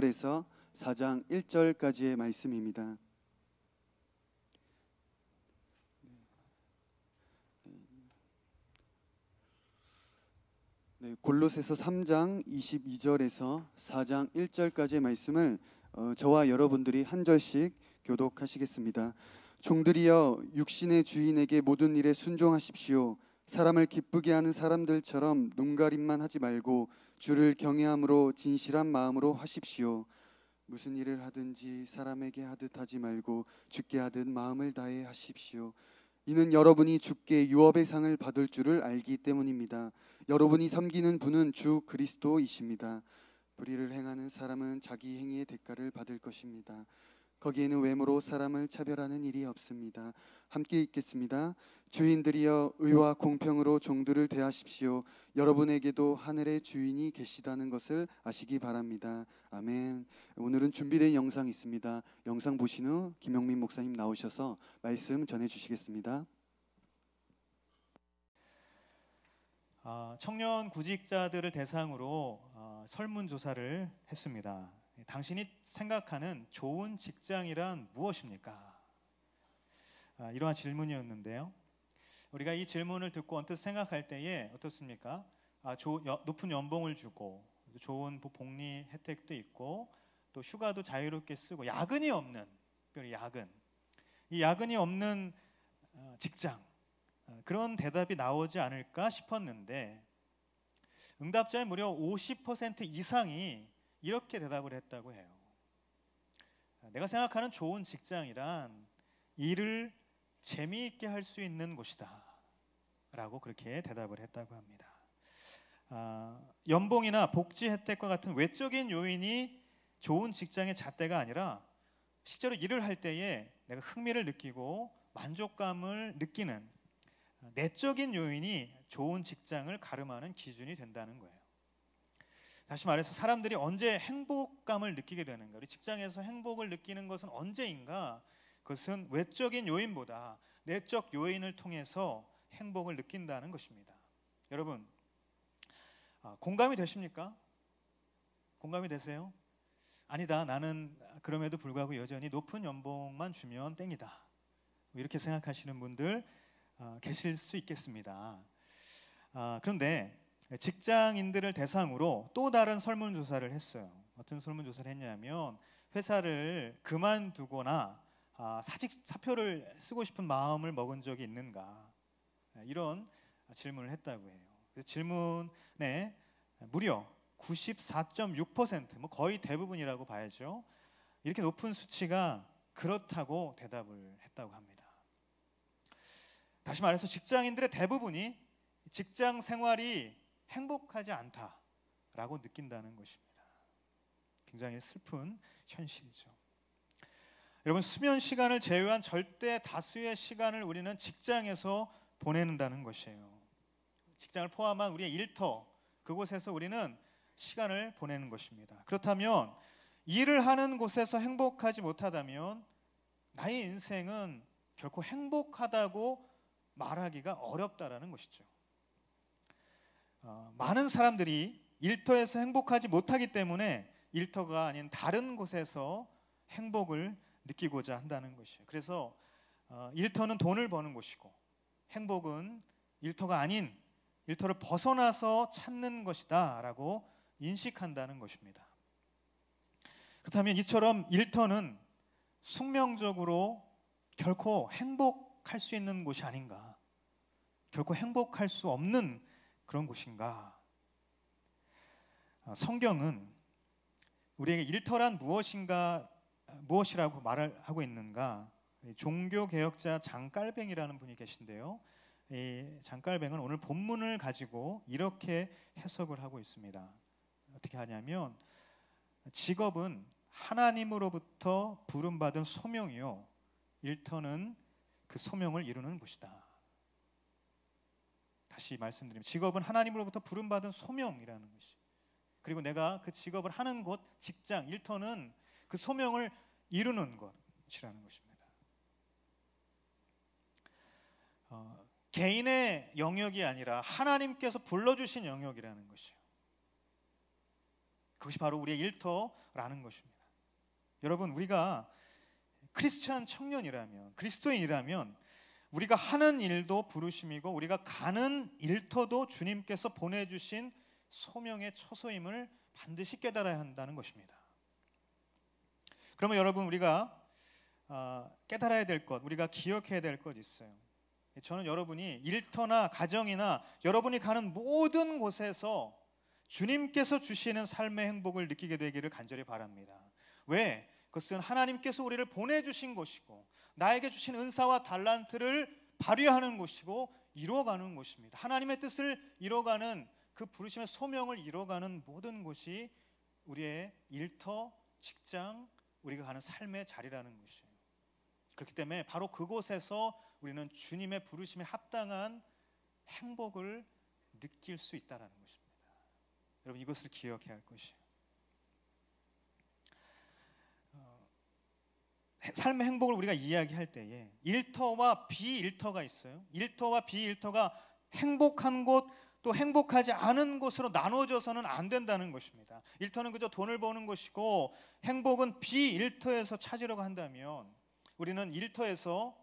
1절에서 4장 1절까지의 말씀입니다. 네, 골로새서 3장 22절에서 4장 1절까지의 말씀을 어, 저와 여러분들이 한 절씩 교독하시겠습니다. 종들이여 육신의 주인에게 모든 일에 순종하십시오. 사람을 기쁘게 하는 사람들처럼 눈가림만 하지 말고 주를 경외함으로 진실한 마음으로 하십시오. 무슨 일을 하든지 사람에게 하듯 하지 말고 주께 하듯 마음을 다해 하십시오. 이는 여러분이 주께 유업의 상을 받을 줄을 알기 때문입니다. 여러분이 섬기는 분은 주 그리스도이십니다. 불의를 행하는 사람은 자기 행위의 대가를 받을 것입니다. 거기에는 외모로 사람을 차별하는 일이 없습니다. 함께 읽겠습니다. 주인들이여 의와 공평으로 종들을 대하십시오. 여러분에게도 하늘의 주인이 계시다는 것을 아시기 바랍니다. 아멘. 오늘은 준비된 영상 있습니다. 영상 보신 후 김영민 목사님 나오셔서 말씀 전해 주시겠습니다. 아, 청년 구직자들을 대상으로 아, 설문조사를 했습니다. 예, 당신이 생각하는 좋은 직장이란 무엇입니까? 아, 이러한 질문이었는데요. 우리가 이 질문을 듣고 언뜻 생각할 때에 어떻습니까? 아, 조, 여, 높은 연봉을 주고 좋은 복리 혜택도 있고 또 휴가도 자유롭게 쓰고 야근이 없는 특별히 야근 이 야근이 없는 어, 직장 어, 그런 대답이 나오지 않을까 싶었는데 응답자의 무려 50% 이상이 이렇게 대답을 했다고 해요. 내가 생각하는 좋은 직장이란 일을 재미있게 할 수 있는 곳이다. 라고 그렇게 대답을 했다고 합니다. 아, 연봉이나 복지 혜택과 같은 외적인 요인이 좋은 직장의 잣대가 아니라 실제로 일을 할 때에 내가 흥미를 느끼고 만족감을 느끼는 내적인 요인이 좋은 직장을 가름하는 기준이 된다는 거예요. 다시 말해서 사람들이 언제 행복감을 느끼게 되는가? 우리 직장에서 행복을 느끼는 것은 언제인가? 그것은 외적인 요인보다 내적 요인을 통해서 행복을 느낀다는 것입니다. 여러분 아, 공감이 되십니까? 공감이 되세요? 아니다. 나는 그럼에도 불구하고 여전히 높은 연봉만 주면 땡이다. 뭐 이렇게 생각하시는 분들 아, 계실 수 있겠습니다. 아, 그런데 직장인들을 대상으로 또 다른 설문조사를 했어요. 어떤 설문조사를 했냐면 회사를 그만두거나 아, 사직 사표를 쓰고 싶은 마음을 먹은 적이 있는가 네, 이런 질문을 했다고 해요. 질문에 무려 94.6%뭐 거의 대부분이라고 봐야죠. 이렇게 높은 수치가 그렇다고 대답을 했다고 합니다. 다시 말해서 직장인들의 대부분이 직장 생활이 행복하지 않다라고 느낀다는 것입니다. 굉장히 슬픈 현실이죠. 여러분 수면 시간을 제외한 절대 다수의 시간을 우리는 직장에서 보내는다는 것이에요. 직장을 포함한 우리의 일터 그곳에서 우리는 시간을 보내는 것입니다. 그렇다면 일을 하는 곳에서 행복하지 못하다면 나의 인생은 결코 행복하다고 말하기가 어렵다라는 것이죠. 어, 많은 사람들이 일터에서 행복하지 못하기 때문에 일터가 아닌 다른 곳에서 행복을 느끼고자 한다는 것이에요. 그래서 어, 일터는 돈을 버는 곳이고 행복은 일터가 아닌 일터를 벗어나서 찾는 것이다라고 인식한다는 것입니다. 그렇다면 이처럼 일터는 숙명적으로 결코 행복할 수 있는 곳이 아닌가, 결코 행복할 수 없는 그런 곳인가? 어, 성경은 우리에게 일터란 무엇인가 무엇이라고 말을 하고 있는가? 종교 개혁자 장깔뱅이라는 분이 계신데요. 이 장깔뱅은 오늘 본문을 가지고 이렇게 해석을 하고 있습니다. 어떻게 하냐면 직업은 하나님으로부터 부름받은 소명이요. 일터는 그 소명을 이루는 곳이다. 다시 말씀드리면 직업은 하나님으로부터 부름받은 소명이라는 것이. 그리고 내가 그 직업을 하는 곳, 직장, 일터는 그 소명을 이루는 것이라는 것입니다. 어, 개인의 영역이 아니라 하나님께서 불러주신 영역이라는 것이요. 그것이 바로 우리의 일터라는 것입니다. 여러분, 우리가 크리스천 청년이라면, 그리스도인이라면 우리가 하는 일도 부르심이고 우리가 가는 일터도 주님께서 보내주신 소명의 처소임을 반드시 깨달아야 한다는 것입니다. 그러면 여러분 우리가 아, 깨달아야 될 것, 우리가 기억해야 될 것 있어요. 저는 여러분이 일터나 가정이나 여러분이 가는 모든 곳에서 주님께서 주시는 삶의 행복을 느끼게 되기를 간절히 바랍니다. 왜? 그것은 하나님께서 우리를 보내주신 것이고 나에게 주신 은사와 달란트를 발휘하는 것이고 이루어가는 것입니다. 하나님의 뜻을 이루어가는그 부르심의 소명을 이루어가는 모든 것이 우리의 일터, 직장, 우리가 가는 삶의 자리라는 것이에요. 그렇기 때문에 바로 그곳에서 우리는 주님의 부르심에 합당한 행복을 느낄 수 있다라는 것입니다. 여러분 이것을 기억해야 할 것이에요. 삶의 행복을 우리가 이야기할 때에 일터와 비일터가 있어요. 일터와 비일터가 행복한 곳, 또 행복하지 않은 곳으로 나눠져서는 안 된다는 것입니다. 일터는 그저 돈을 버는 것이고 행복은 비일터에서 찾으려고 한다면 우리는 일터에서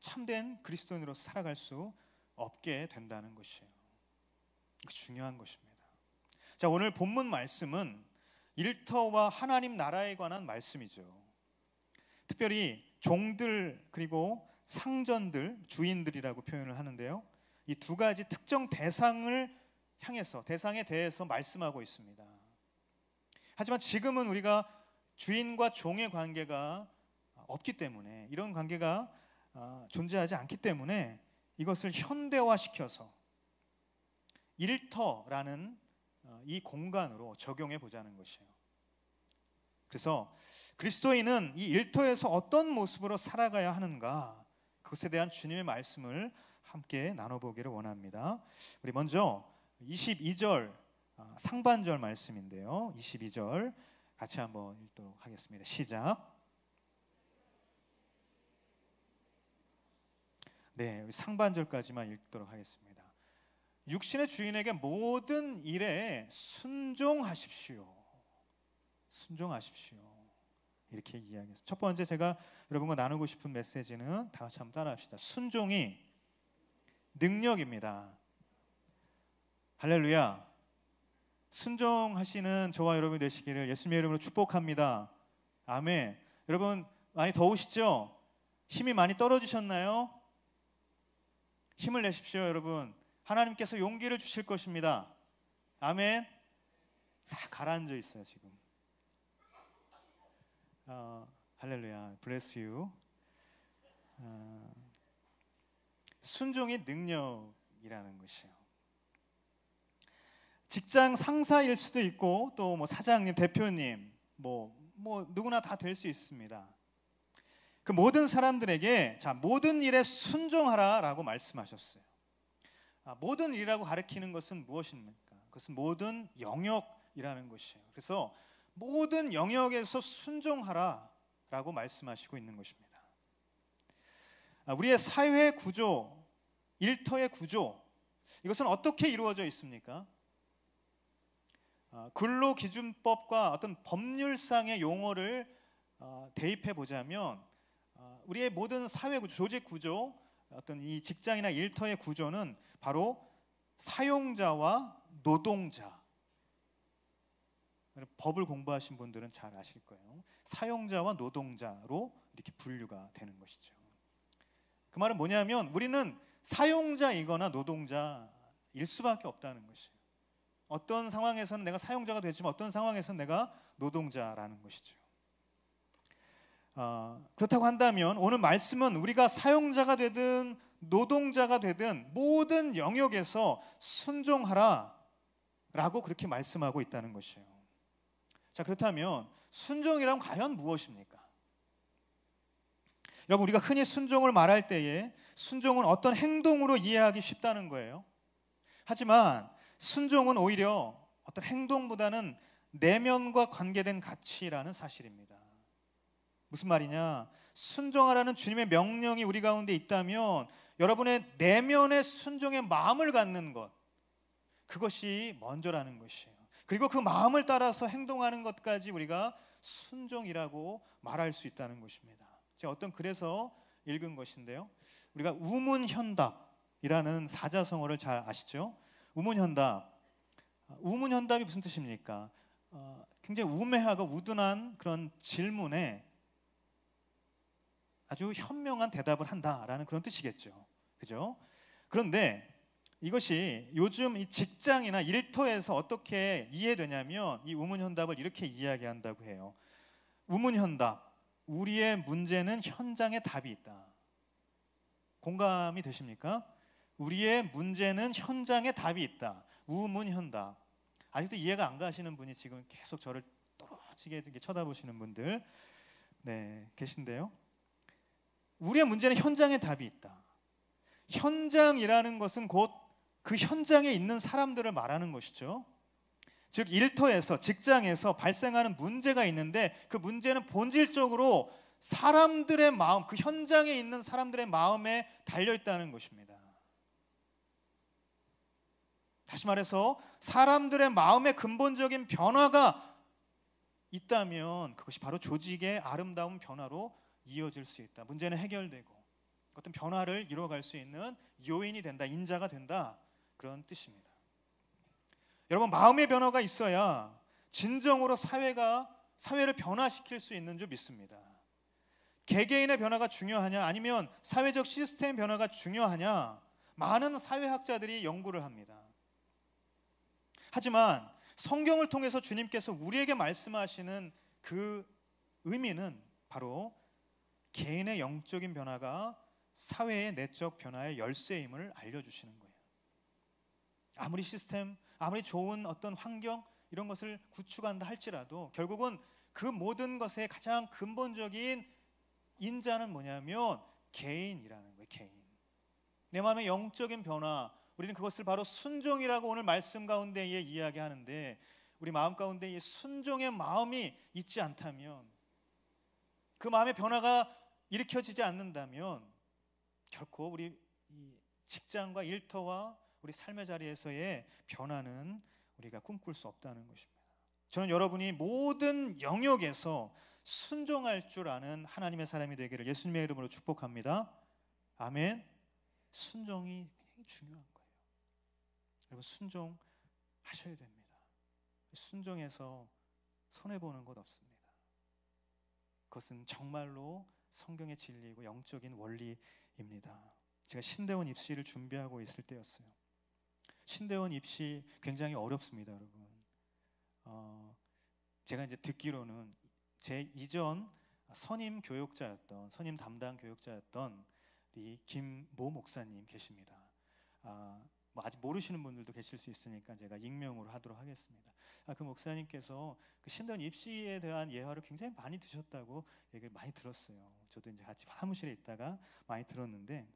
참된 그리스도인으로 살아갈 수 없게 된다는 것이에요. 그 중요한 것입니다. 자, 오늘 본문 말씀은 일터와 하나님 나라에 관한 말씀이죠. 특별히 종들 그리고 상전들 주인들이라고 표현을 하는데요. 이 두 가지 특정 대상을 향해서 대상에 대해서 말씀하고 있습니다. 하지만 지금은 우리가 주인과 종의 관계가 없기 때문에 이런 관계가 아, 존재하지 않기 때문에 이것을 현대화시켜서 일터라는 어, 이 공간으로 적용해 보자는 것이에요. 그래서 그리스도인은 이 일터에서 어떤 모습으로 살아가야 하는가 그것에 대한 주님의 말씀을 함께 나눠보기를 원합니다. 우리 먼저 22절 아, 상반절 말씀인데요. 22절 같이 한번 읽도록 하겠습니다. 시작. 네, 상반절까지만 읽도록 하겠습니다. 육신의 주인에게 모든 일에 순종하십시오. 순종하십시오. 이렇게 이야기했어요. 첫 번째 제가 여러분과 나누고 싶은 메시지는 다 같이 한번 따라합시다. 순종이 능력입니다. 할렐루야. 순종하시는 저와 여러분 되시기를 예수님의 이름으로 축복합니다. 아멘. 여러분 많이 더우시죠? 힘이 많이 떨어지셨나요? 힘을 내십시오, 여러분. 하나님께서 용기를 주실 것입니다. 아멘. 싹 가라앉아 있어요, 지금. 어, 할렐루야, bless you. 어, 순종의 능력이라는 것이에요. 직장 상사일 수도 있고 또 뭐 사장님, 대표님, 뭐뭐 뭐 누구나 다 될 수 있습니다. 그 모든 사람들에게 자 모든 일에 순종하라라고 말씀하셨어요. 아, 모든 일이라고 가르치는 것은 무엇입니까? 그것은 모든 영역이라는 것이에요. 그래서 모든 영역에서 순종하라라고 말씀하시고 있는 것입니다. 아, 우리의 사회 구조, 일터의 구조 이것은 어떻게 이루어져 있습니까? 아, 근로기준법과 어떤 법률상의 용어를 아, 대입해 보자면 우리의 모든 사회 구조, 조직 구조, 어떤 이 직장이나 일터의 구조는 바로 사용자와 노동자 법을 공부하신 분들은 잘 아실 거예요. 사용자와 노동자로 이렇게 분류가 되는 것이죠. 그 말은 뭐냐면 우리는 사용자이거나 노동자일 수밖에 없다는 것이에요. 어떤 상황에서는 내가 사용자가 되지만 어떤 상황에서는 내가 노동자라는 것이죠. 어, 그렇다고 한다면 오늘 말씀은 우리가 사용자가 되든 노동자가 되든 모든 영역에서 순종하라 라고 그렇게 말씀하고 있다는 것이에요. 자, 그렇다면 순종이란 과연 무엇입니까? 여러분, 우리가 흔히 순종을 말할 때에 순종은 어떤 행동으로 이해하기 쉽다는 거예요. 하지만 순종은 오히려 어떤 행동보다는 내면과 관계된 가치라는 사실입니다. 무슨 말이냐? 순종하라는 주님의 명령이 우리 가운데 있다면 여러분의 내면의 순종의 마음을 갖는 것, 그것이 먼저라는 것이에요. 그리고 그 마음을 따라서 행동하는 것까지 우리가 순종이라고 말할 수 있다는 것입니다. 제가 어떤 글에서 읽은 것인데요. 우리가 우문현답이라는 사자성어를 잘 아시죠? 우문현답. 우문현답이 무슨 뜻입니까? 어, 굉장히 우매하고 우둔한 그런 질문에 아주 현명한 대답을 한다라는 그런 뜻이겠죠. 그죠? 그런데 이것이 요즘 이 직장이나 일터에서 어떻게 이해되냐면 이 우문현답을 이렇게 이야기한다고 해요. 우문현답. 우리의 문제는 현장에 답이 있다. 공감이 되십니까? 우리의 문제는 현장에 답이 있다. 우문현답. 아직도 이해가 안 가시는 분이 지금 계속 저를 떨어지게 쳐다보시는 분들 네, 계신데요. 우리의 문제는 현장에 답이 있다. 현장이라는 것은 곧그 현장에 있는 사람들을 말하는 것이죠. 즉 일터에서 직장에서 발생하는 문제가 있는데 그 문제는 본질적으로 사람들의 마음, 그 현장에 있는 사람들의 마음에 달려 있다는 것입니다. 다시 말해서 사람들의 마음의 근본적인 변화가 있다면 그것이 바로 조직의 아름다운 변화로 이어질 수 있다. 문제는 해결되고 어떤 변화를 이루어갈수 있는 요인이 된다, 인자가 된다. 그런 뜻입니다. 여러분 마음의 변화가 있어야 진정으로 사회가 사회를 변화시킬 수 있는 줄 믿습니다. 개개인의 변화가 중요하냐 아니면 사회적 시스템 변화가 중요하냐 많은 사회학자들이 연구를 합니다. 하지만 성경을 통해서 주님께서 우리에게 말씀하시는 그 의미는 바로 개인의 영적인 변화가 사회의 내적 변화의 열쇠임을 알려주시는 거예요. 아무리 시스템, 아무리 좋은 어떤 환경 이런 것을 구축한다 할지라도 결국은 그 모든 것의 가장 근본적인 인자는 뭐냐면 개인이라는 거예요. 개인. 내 마음의 영적인 변화. 우리는 그것을 바로 순종이라고 오늘 말씀 가운데에 이야기하는데 우리 마음 가운데 이 순종의 마음이 있지 않다면 그 마음의 변화가 일으켜지지 않는다면 결코 우리 직장과 일터와 우리 삶의 자리에서의 변화는 우리가 꿈꿀 수 없다는 것입니다. 저는 여러분이 모든 영역에서 순종할 줄 아는 하나님의 사람이 되기를 예수님의 이름으로 축복합니다. 아멘. 순종이 굉장히 중요한 거예요. 여러분 순종하셔야 됩니다. 순종해서 손해 보는 것 없습니다. 그것은 정말로 성경의 진리이고 영적인 원리입니다. 제가 신대원 입시를 준비하고 있을 때였어요. 신대원 입시 굉장히 어렵습니다, 여러분. 어, 제가 이제 듣기로는 제 이전 선임 교육자였던 선임 담당 교육자였던 이 김모 목사님 계십니다. 아, 뭐 아직 모르시는 분들도 계실 수 있으니까 제가 익명으로 하도록 하겠습니다. 아, 그 목사님께서 그 신대원 입시에 대한 예화를 굉장히 많이 드셨다고 얘기를 많이 들었어요. 저도 이제 같이 사무실에 있다가 많이 들었는데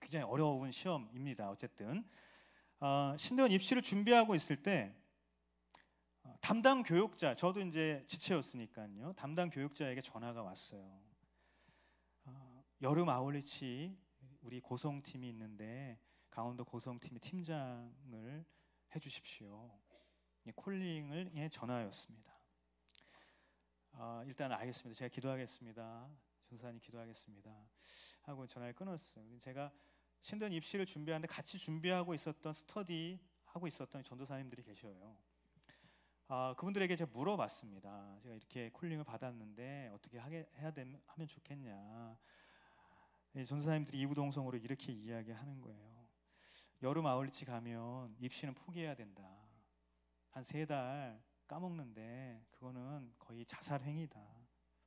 굉장히 어려운 시험입니다. 어쨌든 어, 신대원 입시를 준비하고 있을 때 어, 담당 교육자, 저도 이제 지체였으니까요. 담당 교육자에게 전화가 왔어요. 어, 여름 아울리치 우리 고성팀이 있는데 강원도 고성팀의 팀장을 해주십시오. 예, 콜링을 예, 전화였습니다. 일단 알겠습니다. 제가 기도하겠습니다. 전사님 기도하겠습니다. 하고 전화를 끊었어요. 제가 신든 입시를 준비하는데 같이 준비하고 있었던 스터디 하고 있었던 전도사님들이 계셔요. 아, 그분들에게 제가 물어봤습니다. 제가 이렇게 콜링을 받았는데 어떻게 하게, 해야 되 하면 좋겠냐. 전도사님들이 이구동성으로 이렇게 이야기하는 거예요. 여름 아울리치 가면 입시는 포기해야 된다. 한 세 달 까먹는데 그거는 거의 자살 행위다.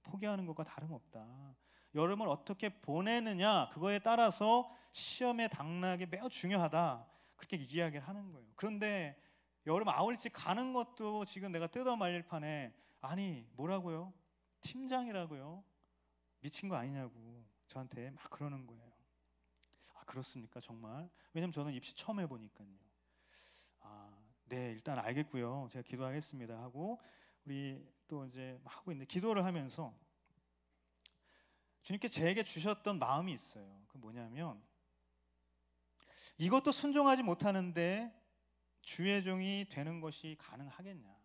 포기하는 것과 다름없다. 여름을 어떻게 보내느냐 그거에 따라서 시험의 당락이 매우 중요하다 그렇게 이야기를 하는 거예요. 그런데 여름 아울리치 가는 것도 지금 내가 뜯어 말릴 판에 아니 뭐라고요? 팀장이라고요? 미친 거 아니냐고 저한테 막 그러는 거예요. 아 그렇습니까 정말? 왜냐면 저는 입시 처음 해보니까요. 아 네 일단 알겠고요. 제가 기도하겠습니다 하고 우리 또 이제 하고 있는데 기도를 하면서 주님께 제게 주셨던 마음이 있어요. 그 뭐냐면 이것도 순종하지 못하는데 주의 종이 되는 것이 가능하겠냐.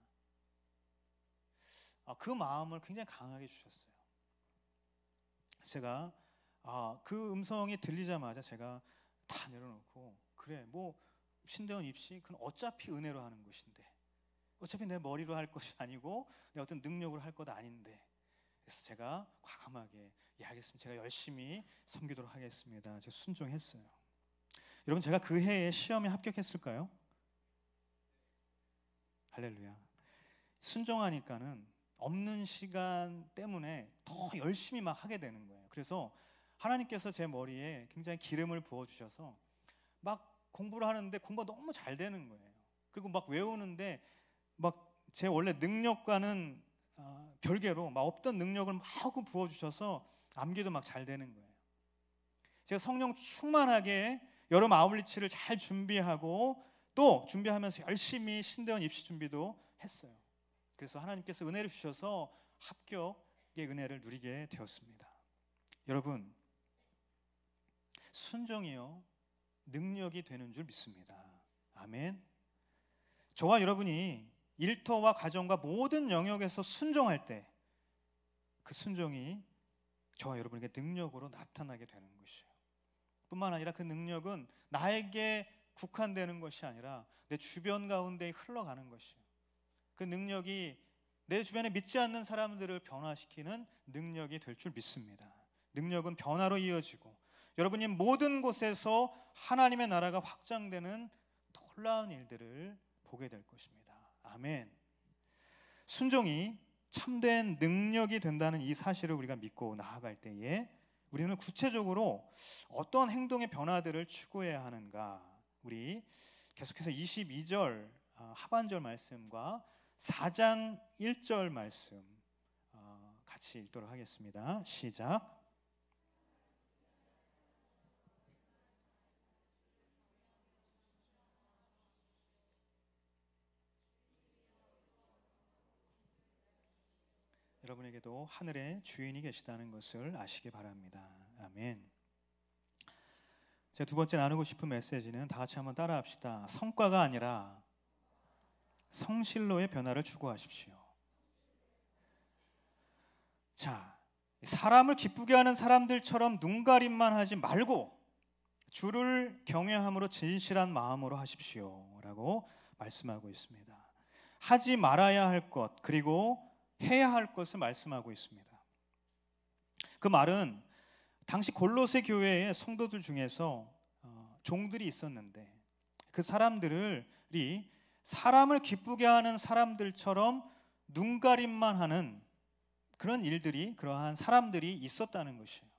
아, 그 마음을 굉장히 강하게 주셨어요. 제가 아, 그 음성이 들리자마자 제가 다 내려놓고 그래 뭐 신대원 입시 그건 어차피 은혜로 하는 것인데 어차피 내 머리로 할 것이 아니고 내 어떤 능력으로 할것 아닌데 그래서 제가 과감하게 예 알겠습니다. 제가 열심히 섬기도록 하겠습니다. 제가 순종했어요. 여러분 제가 그 해에 시험에 합격했을까요? 할렐루야. 순종하니까는 없는 시간 때문에 더 열심히 막 하게 되는 거예요. 그래서 하나님께서 제 머리에 굉장히 기름을 부어 주셔서 막 공부를 하는데 공부가 너무 잘 되는 거예요. 그리고 막 외우는데 막 제 원래 능력과는 어, 별개로 막 없던 능력을 마구 부어주셔서 암기도 막 잘 되는 거예요. 제가 성령 충만하게 여름 아울리치를 잘 준비하고 또 준비하면서 열심히 신대원 입시 준비도 했어요. 그래서 하나님께서 은혜를 주셔서 합격의 은혜를 누리게 되었습니다. 여러분 순종이요 능력이 되는 줄 믿습니다. 아멘. 저와 여러분이 일터와 가정과 모든 영역에서 순종할 때 그 순종이 저와 여러분에게 능력으로 나타나게 되는 것이에요. 뿐만 아니라 그 능력은 나에게 국한되는 것이 아니라 내 주변 가운데 흘러가는 것이에요. 그 능력이 내 주변에 믿지 않는 사람들을 변화시키는 능력이 될 줄 믿습니다. 능력은 변화로 이어지고 여러분이 모든 곳에서 하나님의 나라가 확장되는 놀라운 일들을 보게 될 것입니다. 아멘. 순종이 참된 능력이 된다는 이 사실을 우리가 믿고 나아갈 때에 우리는 구체적으로 어떠 행동의 변화들을 추구해야 하는가? 우리 계속해서 22절 아, 하반절 말씀과 4장 1절 말씀 어, 같이 읽도록 하겠습니다. 시작. 여러분에게도 하늘의 주인이 계시다는 것을 아시기 바랍니다. 아멘. 제두 번째 나누고 싶은 메시지는 다 같이 한번 따라합시다. 성과가 아니라 성실로의 변화를 추구하십시오. 자, 사람을 기쁘게 하는 사람들처럼 눈가림만 하지 말고 주를 경외함으로 진실한 마음으로 하십시오라고 말씀하고 있습니다. 하지 말아야 할 것, 그리고 해야 할 것을 말씀하고 있습니다. 그 말은 당시 골로새 교회의 성도들 중에서 어, 종들이 있었는데 그 사람들이 사람을 기쁘게 하는 사람들처럼 눈가림만 하는 그런 일들이 그러한 사람들이 있었다는 것이에요.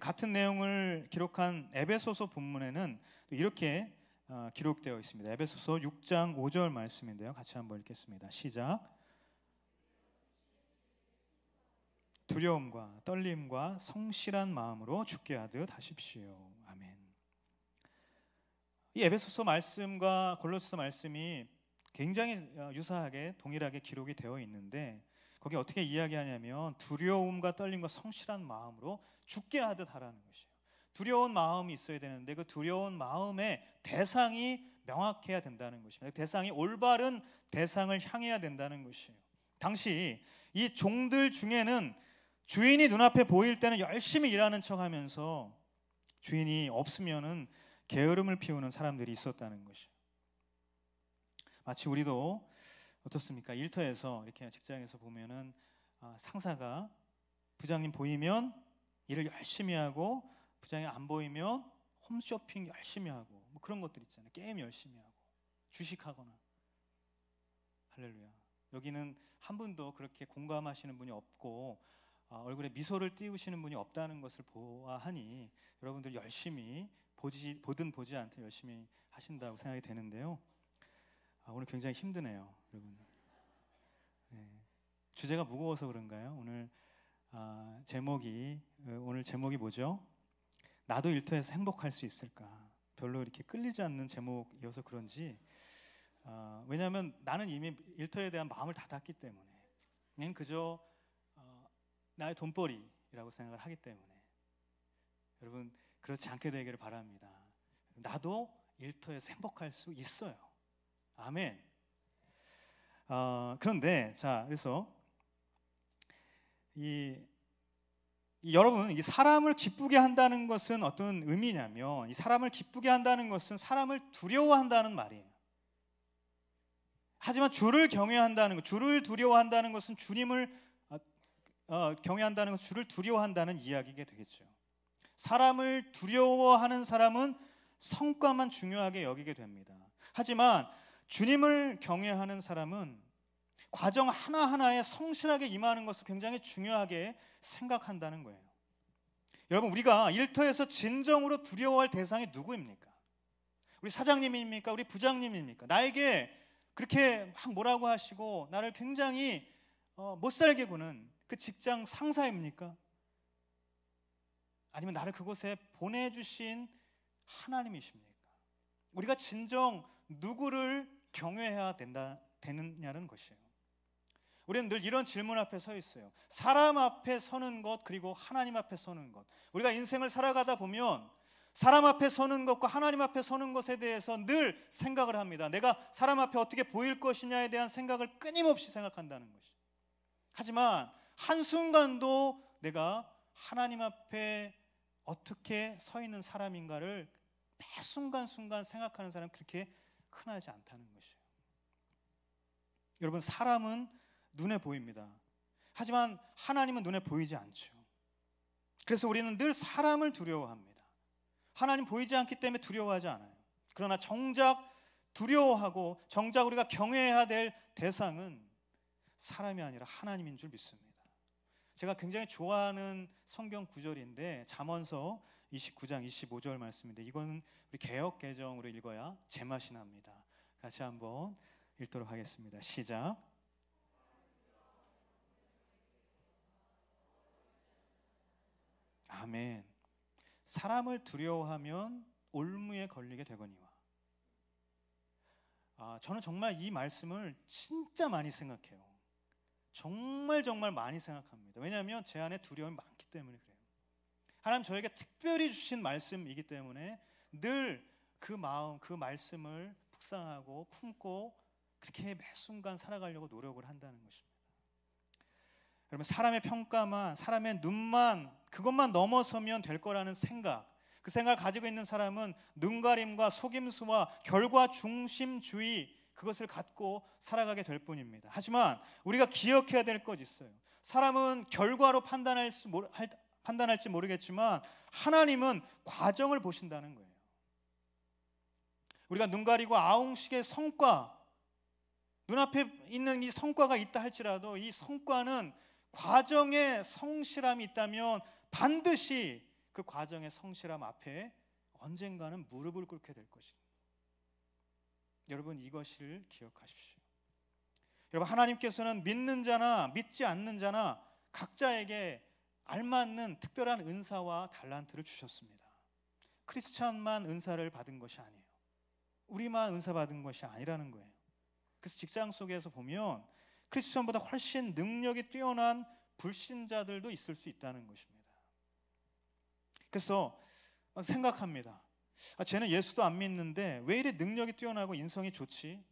같은 내용을 기록한 에베소서 본문에는 이렇게 어, 기록되어 있습니다. 에베소서 6장 5절 말씀인데요. 같이 한번 읽겠습니다. 시작. 두려움과 떨림과 성실한 마음으로 죽게 하듯 하십시오. 아멘. 이 에베소서 말씀과 골로스 말씀이 굉장히 어, 유사하게 동일하게 기록이 되어 있는데 거기 어떻게 이야기하냐면 두려움과 떨림과 성실한 마음으로 죽게 하듯 하라는 것이에요. 두려운 마음이 있어야 되는데 그 두려운 마음의 대상이 명확해야 된다는 것입니다. 대상이 올바른 대상을 향해야 된다는 것이에요. 당시 이 종들 중에는 주인이 눈앞에 보일 때는 열심히 일하는 척 하면서 주인이 없으면은 게으름을 피우는 사람들이 있었다는 것이에요. 마치 우리도 어떻습니까? 일터에서 이렇게 직장에서 보면은 아, 상사가 부장님 보이면 일을 열심히 하고 부장이 안 보이면 홈쇼핑 열심히 하고 뭐 그런 것들 있잖아요. 게임 열심히 하고 주식하거나 할렐루야. 여기는 한 분도 그렇게 공감하시는 분이 없고 어, 얼굴에 미소를 띄우시는 분이 없다는 것을 보아하니 여러분들 열심히 보지 보든 보지 않든 열심히 하신다고 생각이 되는데요. 아, 오늘 굉장히 힘드네요, 여러분. 네. 주제가 무거워서 그런가요? 오늘 아, 제목이 어, 오늘 제목이 뭐죠? 나도 일터에서 행복할 수 있을까? 별로 이렇게 끌리지 않는 제목이어서 그런지 어, 왜냐하면 나는 이미 일터에 대한 마음을 닫았기 때문에 그냥 그저 어, 나의 돈벌이라고 생각을 하기 때문에 여러분 그렇지 않게 되기를 바랍니다. 나도 일터에서 행복할 수 있어요. 아멘. 어, 그런데 자 그래서 이 여러분 이 사람을 기쁘게 한다는 것은 어떤 의미냐면 이 사람을 기쁘게 한다는 것은 사람을 두려워한다는 말이에요. 하지만 주를 경외한다는 것, 주를 두려워한다는 것은 주님을 어, 어 경외한다는 것, 주를 두려워한다는 이야기가 되겠죠. 사람을 두려워하는 사람은 성과만 중요하게 여기게 됩니다. 하지만 주님을 경외하는 사람은 과정 하나하나에 성실하게 임하는 것을 굉장히 중요하게 생각한다는 거예요. 여러분, 우리가 일터에서 진정으로 두려워할 대상이 누구입니까? 우리 사장님입니까? 우리 부장님입니까? 나에게 그렇게 막 뭐라고 하시고 나를 굉장히 어, 못 살게 구는 그 직장 상사입니까? 아니면 나를 그곳에 보내주신 하나님이십니까? 우리가 진정 누구를 경외해야 된다, 되느냐는 것이에요. 우리는 늘 이런 질문 앞에 서 있어요. 사람 앞에 서는 것 그리고 하나님 앞에 서는 것. 우리가 인생을 살아가다 보면 사람 앞에 서는 것과 하나님 앞에 서는 것에 대해서 늘 생각을 합니다. 내가 사람 앞에 어떻게 보일 것이냐에 대한 생각을 끊임없이 생각한다는 것이죠. 하지만 한순간도 내가 하나님 앞에 어떻게 서 있는 사람인가를 매 순간순간 생각하는 사람 그렇게 흔하지 않다는 것이에요. 여러분 사람은 눈에 보입니다. 하지만 하나님은 눈에 보이지 않죠. 그래서 우리는 늘 사람을 두려워합니다. 하나님 보이지 않기 때문에 두려워하지 않아요. 그러나 정작 두려워하고 정작 우리가 경외해야 될 대상은 사람이 아니라 하나님인 줄 믿습니다. 제가 굉장히 좋아하는 성경 구절인데 잠언서 29장 25절 말씀인데 이건 우리 개혁 개정으로 읽어야 제맛이 납니다. 같이 한번 읽도록 하겠습니다. 시작. 아멘. 사람을 두려워하면 올무에 걸리게 되거니와. 아, 저는 정말 이 말씀을 진짜 많이 생각해요. 정말 정말 많이 생각합니다. 왜냐하면 제 안에 두려움이 많기 때문에 그래요. 하나님 저에게 특별히 주신 말씀이기 때문에 늘 그 마음, 그 말씀을 묵상하고 품고 그렇게 매 순간 살아가려고 노력을 한다는 것입니다. 여러분 사람의 평가만 사람의 눈만 그것만 넘어서면 될 거라는 생각 그 생각을 가지고 있는 사람은 눈가림과 속임수와 결과 중심주의 그것을 갖고 살아가게 될 뿐입니다. 하지만 우리가 기억해야 될것 있어요. 사람은 결과로 판단할 수, 판단할지 모르겠지만 하나님은 과정을 보신다는 거예요. 우리가 눈 가리고 아웅식의 성과 눈앞에 있는 이 성과가 있다 할지라도 이 성과는 과정에 성실함이 있다면 반드시 그 과정의 성실함 앞에 언젠가는 무릎을 꿇게 될 것입니다. 여러분 이것을 기억하십시오. 여러분 하나님께서는 믿는 자나 믿지 않는 자나 각자에게 알맞는 특별한 은사와 달란트를 주셨습니다. 크리스찬만 은사를 받은 것이 아니에요. 우리만 은사 받은 것이 아니라는 거예요. 그래서 직장 속에서 보면 크리스천보다 훨씬 능력이 뛰어난 불신자들도 있을 수 있다는 것입니다. 그래서 생각합니다. 아, 쟤는 예수도 안 믿는데 왜 이리 능력이 뛰어나고 인성이 좋지?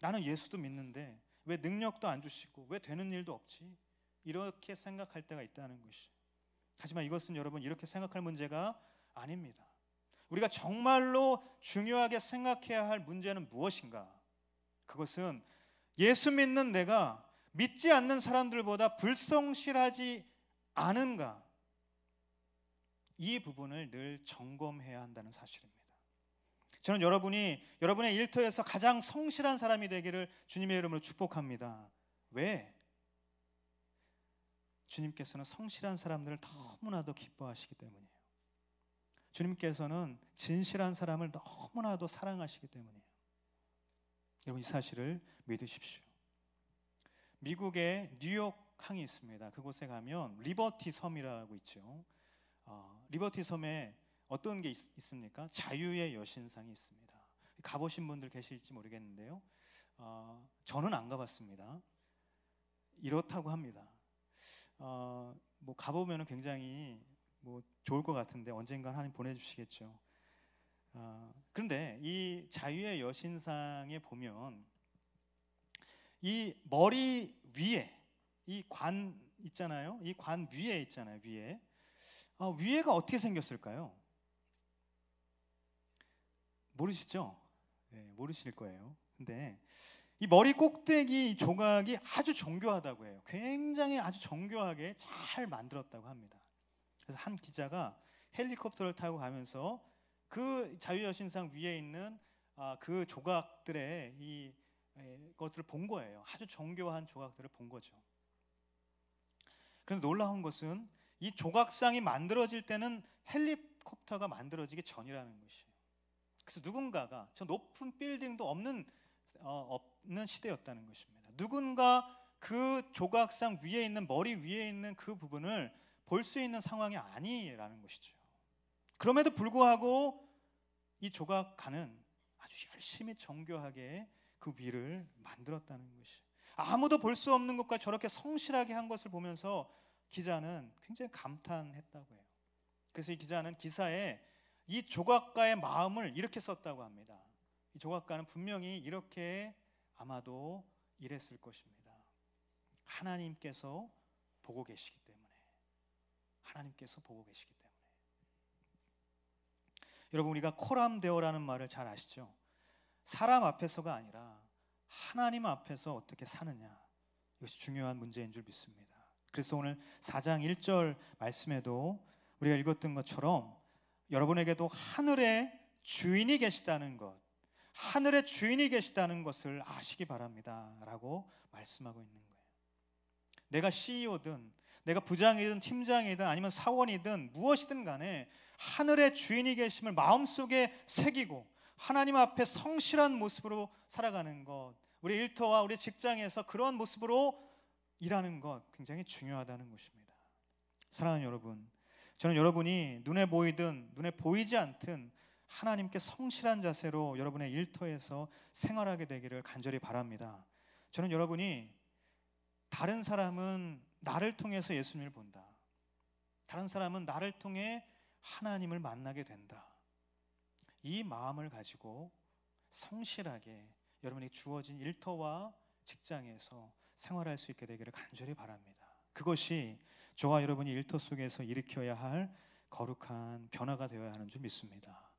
나는 예수도 믿는데 왜 능력도 안 주시고 왜 되는 일도 없지? 이렇게 생각할 때가 있다는 것이. 하지만 이것은 여러분 이렇게 생각할 문제가 아닙니다. 우리가 정말로 중요하게 생각해야 할 문제는 무엇인가? 그것은 예수 믿는 내가 믿지 않는 사람들보다 불성실하지 않은가? 이 부분을 늘 점검해야 한다는 사실입니다. 저는 여러분이 여러분의 일터에서 가장 성실한 사람이 되기를 주님의 이름으로 축복합니다. 왜? 주님께서는 성실한 사람들을 너무나도 기뻐하시기 때문이에요. 주님께서는 진실한 사람을 너무나도 사랑하시기 때문이에요. 여러분 이 사실을 믿으십시오. 미국의 뉴욕 항이 있습니다. 그곳에 가면 리버티 섬이라고 있죠. 어, 리버티 섬에 어떤 게 있, 습니까 자유의 여신상이 있습니다. 가보신 분들 계실지 모르겠는데요. 어, 저는 안 가봤습니다. 이렇다고 합니다. 어, 뭐 가보면 굉장히 뭐 좋을 것 같은데 언젠간 하나님 보내주시겠죠. 어, 그런데 이 자유의 여신상에 보면 이 머리 위에 이 관 있잖아요. 이 관 위에 있잖아요. 위에 어, 위에가 어떻게 생겼을까요? 모르시죠? 네, 모르실 거예요. 근데 이 머리 꼭대기 조각이 아주 정교하다고 해요. 굉장히 아주 정교하게 잘 만들었다고 합니다. 그래서 한 기자가 헬리콥터를 타고 가면서 그 자유여신상 위에 있는 아, 그 조각들의 이 것들을 본 거예요. 아주 정교한 조각들을 본 거죠. 그런데 놀라운 것은 이 조각상이 만들어질 때는 헬리콥터가 만들어지기 전이라는 것이에요. 그래서 누군가가 저 높은 빌딩도 없는 어, 없는 시대였다는 것입니다. 누군가 그 조각상 위에 있는 머리 위에 있는 그 부분을 볼 수 있는 상황이 아니라는 것이죠. 그럼에도 불구하고 이 조각가는 아주 열심히 정교하게 그 위를 만들었다는 것이 아무도 볼 수 없는 것과 저렇게 성실하게 한 것을 보면서 기자는 굉장히 감탄했다고 해요. 그래서 이 기자는 기사에 이 조각가의 마음을 이렇게 썼다고 합니다. 이 조각가는 분명히 이렇게 아마도 이랬을 것입니다. 하나님께서 보고 계시기 때문에 하나님께서 보고 계시기 때문에 여러분 우리가 코람 되어라는 말을 잘 아시죠? 사람 앞에서가 아니라 하나님 앞에서 어떻게 사느냐 이것이 중요한 문제인 줄 믿습니다. 그래서 오늘 4장 1절 말씀에도 우리가 읽었던 것처럼 여러분에게도 하늘의 주인이 계시다는 것, 하늘의 주인이 계시다는 것을 아시기 바랍니다. 라고 말씀하고 있는 거예요. 내가 CEO든, 내가 부장이든, 팀장이든, 아니면 사원이든, 무엇이든 간에 하늘의 주인이 계심을 마음속에 새기고 하나님 앞에 성실한 모습으로 살아가는 것 우리 일터와 우리 직장에서 그러한 모습으로 일하는 것 굉장히 중요하다는 것입니다. 사랑하는 여러분, 저는 여러분이 눈에 보이든 눈에 보이지 않든 하나님께 성실한 자세로 여러분의 일터에서 생활하게 되기를 간절히 바랍니다. 저는 여러분이 다른 사람은 나를 통해서 예수님을 본다. 다른 사람은 나를 통해 하나님을 만나게 된다. 이 마음을 가지고 성실하게 여러분이 주어진 일터와 직장에서 생활할 수 있게 되기를 간절히 바랍니다. 그것이 저와 여러분이 일터 속에서 일으켜야 할 거룩한 변화가 되어야 하는 줄 믿습니다.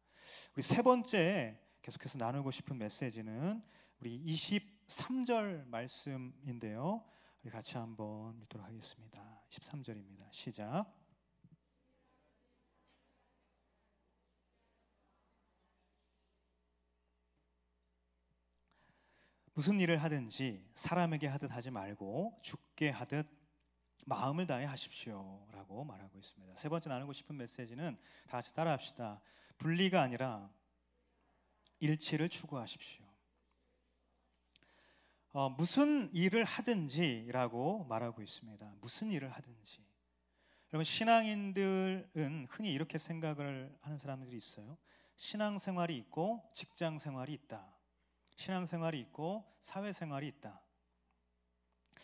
우리 세 번째 계속해서 나누고 싶은 메시지는 우리 23절 말씀인데요. 우리 같이 한번 읽도록 하겠습니다. 13절입니다. 시작. 무슨 일을 하든지 사람에게 하듯 하지 말고 죽게 하듯 마음을 다해 하십시오라고 말하고 있습니다. 세 번째 나누고 싶은 메시지는 다 같이 따라합시다. 분리가 아니라 일치를 추구하십시오. 어, 무슨 일을 하든지라고 말하고 있습니다. 무슨 일을 하든지. 여러분 신앙인들은 흔히 이렇게 생각을 하는 사람들이 있어요. 신앙 생활이 있고 직장 생활이 있다. 신앙생활이 있고 사회생활이 있다.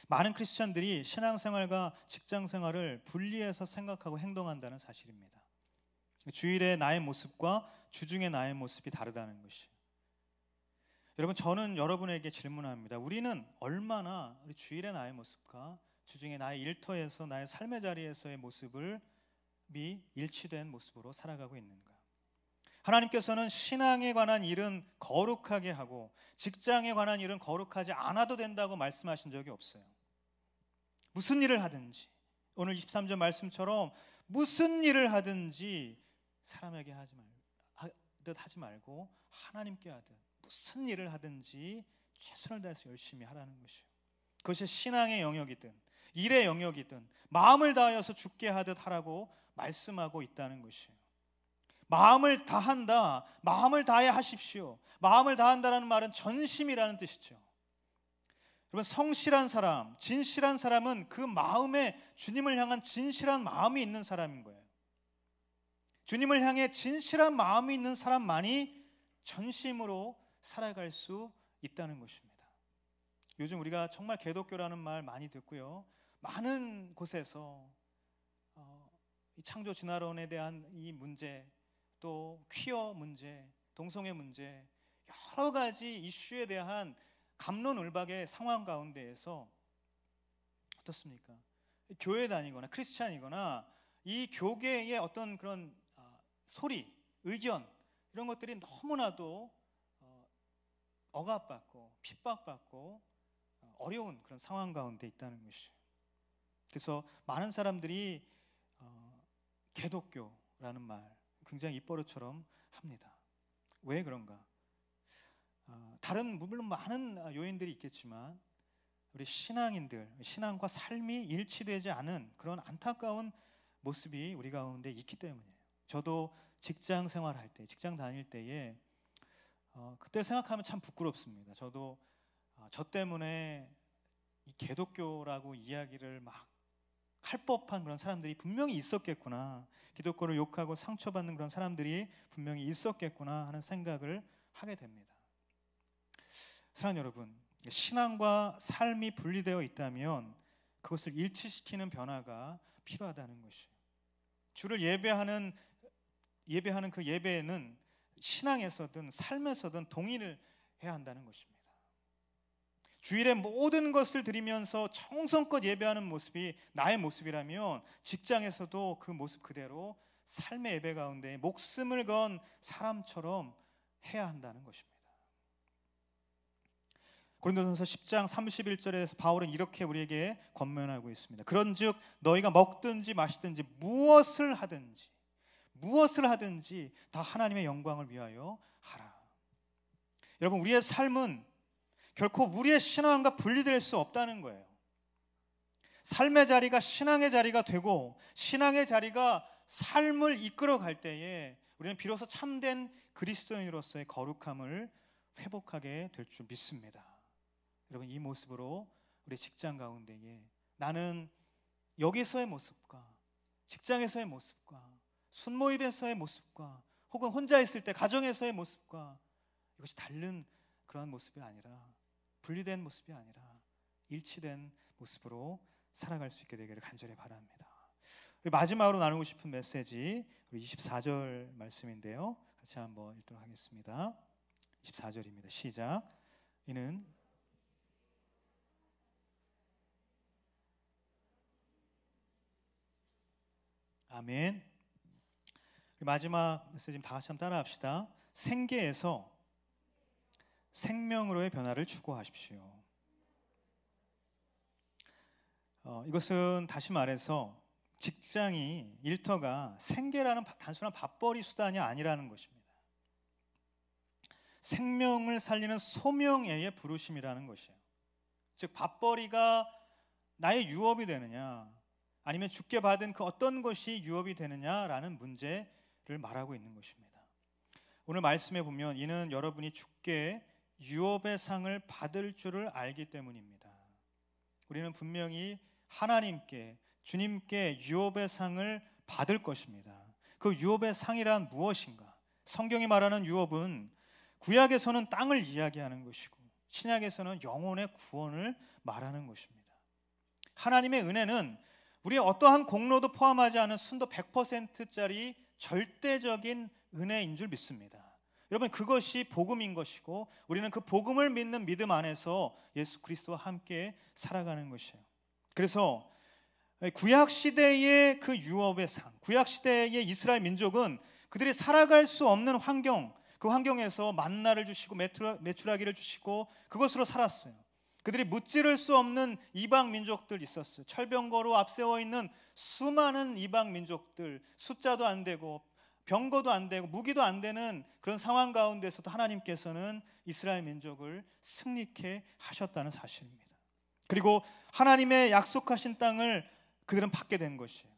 많은 크리스천들이 신앙생활과 직장생활을 분리해서 생각하고 행동한다는 사실입니다. 주일에 나의 모습과 주중에 나의 모습이 다르다는 것이. 여러분 저는 여러분에게 질문합니다. 우리는 얼마나 우리 주일의 나의 모습과 주중에 나의 일터에서 나의 삶의 자리에서의 모습을 미 일치된 모습으로 살아가고 있는가? 하나님께서는 신앙에 관한 일은 거룩하게 하고 직장에 관한 일은 거룩하지 않아도 된다고 말씀하신 적이 없어요. 무슨 일을 하든지 오늘 23절 말씀처럼 무슨 일을 하든지 사람에게 하지 말, 듯 하지 말고 하나님께 하듯 무슨 일을 하든지 최선을 다해서 열심히 하라는 것이요. 그것이 신앙의 영역이든 일의 영역이든 마음을 다하여서 죽게 하듯 하라고 말씀하고 있다는 것이요 마음을 다한다. 마음을 다해 하십시오. 마음을 다한다라는 말은 전심이라는 뜻이죠. 여러분 성실한 사람, 진실한 사람은 그 마음에 주님을 향한 진실한 마음이 있는 사람인 거예요. 주님을 향해 진실한 마음이 있는 사람만이 전심으로 살아갈 수 있다는 것입니다. 요즘 우리가 정말 개독교라는 말 많이 듣고요. 많은 곳에서 어, 창조 진화론에 대한 이 문제 또 퀴어 문제, 동성애 문제 여러 가지 이슈에 대한 감론을박의 상황 가운데에서 어떻습니까? 교회 다니거나 크리스찬이거나 이 교계의 어떤 그런 아, 소리, 의견 이런 것들이 너무나도 어, 억압받고 핍박받고 어, 어려운 그런 상황 가운데 있다는 것이. 죠 그래서 많은 사람들이 어, 개독교라는 말 굉장히 입버릇처럼 합니다. 왜 그런가? 아, 다른 물론 뭐 많은 아, 요인들이 있겠지만 우리 신앙인들 신앙과 삶이 일치되지 않은 그런 안타까운 모습이 우리 가운데 있기 때문이에요. 저도 직장 생활할 때, 직장 다닐 때에 어, 그때 생각하면 참 부끄럽습니다. 저도 어, 저 때문에 이 개독교라고 이야기를 막할 법한 그런 사람들이 분명히 있었겠구나. 기독교를 욕하고 상처받는 그런 사람들이 분명히 있었겠구나 하는 생각을 하게 됩니다. 사랑 여러분, 신앙과 삶이 분리되어 있다면 그것을 일치시키는 변화가 필요하다는 것이에요. 주를 예배하는 예배하는 그 예배에는 신앙에서든 삶에서든 동의를 해야 한다는 것입니다. 주일에 모든 것을 드리면서 청성껏 예배하는 모습이 나의 모습이라면 직장에서도 그 모습 그대로 삶의 예배 가운데 목숨을 건 사람처럼 해야 한다는 것입니다. 고린도전서 10장 31절에서 바울은 이렇게 우리에게 권면하고 있습니다. 그런즉 너희가 먹든지 마시든지 무엇을 하든지 무엇을 하든지 다 하나님의 영광을 위하여 하라. 여러분 우리의 삶은 결코 우리의 신앙과 분리될 수 없다는 거예요. 삶의 자리가 신앙의 자리가 되고 신앙의 자리가 삶을 이끌어 갈 때에 우리는 비로소 참된 그리스도인으로서의 거룩함을 회복하게 될 줄 믿습니다. 여러분 이 모습으로 우리 직장 가운데에 나는 여기서의 모습과 직장에서의 모습과 순모임에서의 모습과 혹은 혼자 있을 때 가정에서의 모습과 이것이 다른 그러한 모습이 아니라 분리된 모습이 아니라 일치된 모습으로 살아갈 수 있게 되기를 간절히 바랍니다. 마지막으로 나누고 싶은 메시지 24절 말씀인데요. 같이 한번 읽도록 하겠습니다. 24절입니다. 시작. 이는 아멘. 마지막 메시지 다 같이 한번 따라합시다. 생계에서 생명으로의 변화를 추구하십시오. 어, 이것은 다시 말해서 직장이 일터가 생계라는 단순한 밥벌이 수단이 아니라는 것입니다. 생명을 살리는 소명의 부르심이라는 것이에요. 즉 밥벌이가 나의 유업이 되느냐 아니면 죽게 받은 그 어떤 것이 유업이 되느냐라는 문제를 말하고 있는 것입니다. 오늘 말씀에 보면 이는 여러분이 죽게 유업의 상을 받을 줄을 알기 때문입니다. 우리는 분명히 하나님께 주님께 유업의 상을 받을 것입니다. 그 유업의 상이란 무엇인가? 성경이 말하는 유업은 구약에서는 땅을 이야기하는 것이고 신약에서는 영혼의 구원을 말하는 것입니다. 하나님의 은혜는 우리 어떠한 공로도 포함하지 않은 순도 100%짜리 절대적인 은혜인 줄 믿습니다. 여러분 그것이 복음인 것이고 우리는 그 복음을 믿는 믿음 안에서 예수 그리스도와 함께 살아가는 것이에요. 그래서 구약 시대의 그 유업의 삶, 구약 시대의 이스라엘 민족은 그들이 살아갈 수 없는 환경, 그 환경에서 만나를 주시고 메추라기를 주시고 그것으로 살았어요. 그들이 무찌를 수 없는 이방 민족들 있었어요. 철병거로 앞세워 있는 수많은 이방 민족들 숫자도 안 되고 병거도 안 되고 무기도 안 되는 그런 상황 가운데서도 하나님께서는 이스라엘 민족을 승리케 하셨다는 사실입니다. 그리고 하나님의 약속하신 땅을 그들은 받게 된 것이에요.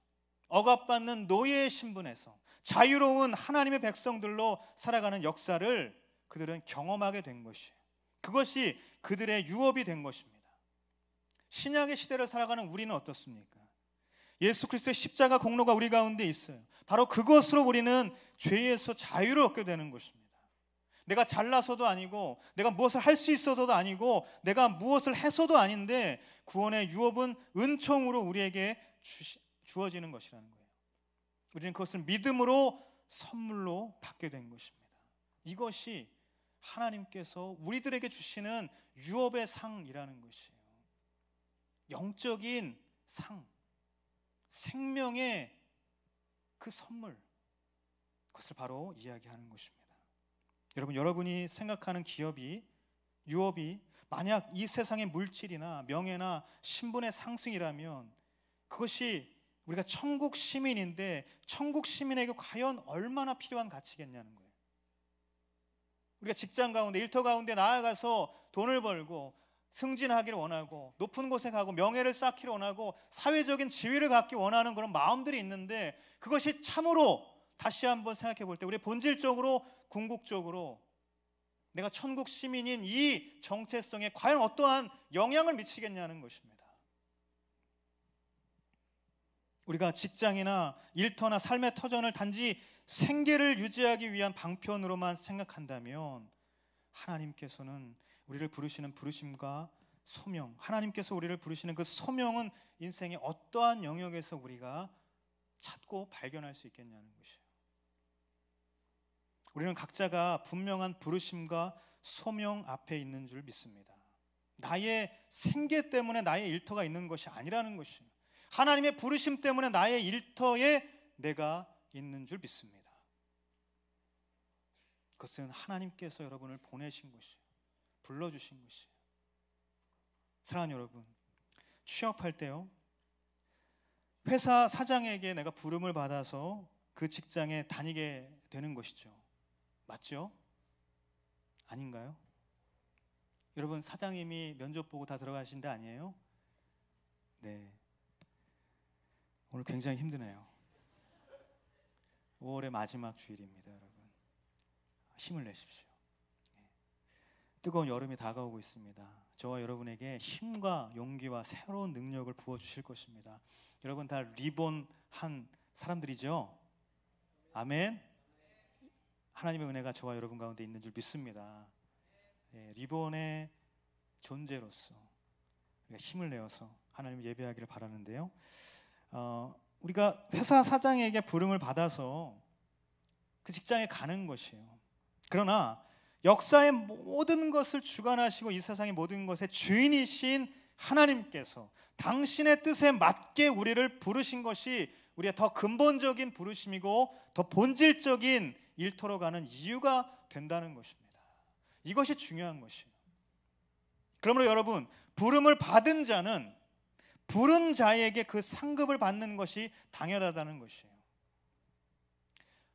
억압받는 노예의 신분에서 자유로운 하나님의 백성들로 살아가는 역사를 그들은 경험하게 된 것이에요. 그것이 그들의 유업이 된 것입니다. 신약의 시대를 살아가는 우리는 어떻습니까? 예수 그리스도의 십자가 공로가 우리 가운데 있어요. 바로 그것으로 우리는 죄에서 자유를 얻게 되는 것입니다. 내가 잘나서도 아니고 내가 무엇을 할 수 있어서도 아니고 내가 무엇을 해서도 아닌데 구원의 유업은 은총으로 우리에게 주시, 주어지는 것이라는 거예요. 우리는 그것을 믿음으로 선물로 받게 된 것입니다. 이것이 하나님께서 우리들에게 주시는 유업의 상이라는 것이에요. 영적인 상. 생명의 그 선물 그것을 바로 이야기하는 것입니다. 여러분 여러분이 생각하는 기업이 유업이 만약 이 세상의 물질이나 명예나 신분의 상승이라면 그것이 우리가 천국 시민인데 천국 시민에게 과연 얼마나 필요한 가치겠냐는 거예요. 우리가 직장 가운데 일터 가운데 나아가서 돈을 벌고 승진하기를 원하고 높은 곳에 가고 명예를 쌓기를 원하고 사회적인 지위를 갖기 원하는 그런 마음들이 있는데 그것이 참으로 다시 한번 생각해 볼 때 우리 본질적으로 궁극적으로 내가 천국 시민인 이 정체성에 과연 어떠한 영향을 미치겠냐는 것입니다. 우리가 직장이나 일터나 삶의 터전을 단지 생계를 유지하기 위한 방편으로만 생각한다면 하나님께서는 우리를 부르시는 부르심과 소명, 하나님께서 우리를 부르시는 그 소명은 인생의 어떠한 영역에서 우리가 찾고 발견할 수 있겠냐는 것이에요. 우리는 각자가 분명한 부르심과 소명 앞에 있는 줄 믿습니다. 나의 생계 때문에 나의 일터가 있는 것이 아니라는 것이에요. 하나님의 부르심 때문에 나의 일터에 내가 있는 줄 믿습니다. 그것은 하나님께서 여러분을 보내신 것이에요. 불러주신 것이에요. 사랑하는 여러분, 취업할 때요. 회사 사장에게 내가 부름을 받아서 그 직장에 다니게 되는 것이죠. 맞죠? 아닌가요? 여러분, 사장님이 면접 보고 다 들어가신 데 아니에요? 네. 오늘 굉장히 힘드네요. 5월의 마지막 주일입니다, 여러분. 힘을 내십시오. 뜨거운 여름이 다가오고 있습니다. 저와 여러분에게 힘과 용기와 새로운 능력을 부어 주실 것입니다. 여러분 다 리본한 사람들이죠. 아멘. 하나님의 은혜가 저와 여러분 가운데 있는 줄 믿습니다. 예, 리본의 존재로서 우리가 힘을 내어서 하나님을 예배하기를 바라는데요. 어, 우리가 회사 사장에게 부름을 받아서 그 직장에 가는 것이에요. 그러나 역사의 모든 것을 주관하시고 이 세상의 모든 것의 주인이신 하나님께서 당신의 뜻에 맞게 우리를 부르신 것이 우리의 더 근본적인 부르심이고 더 본질적인 일터로 가는 이유가 된다는 것입니다. 이것이 중요한 것이에요. 그러므로 여러분, 부름을 받은 자는 부른 자에게 그 상급을 받는 것이 당연하다는 것이에요.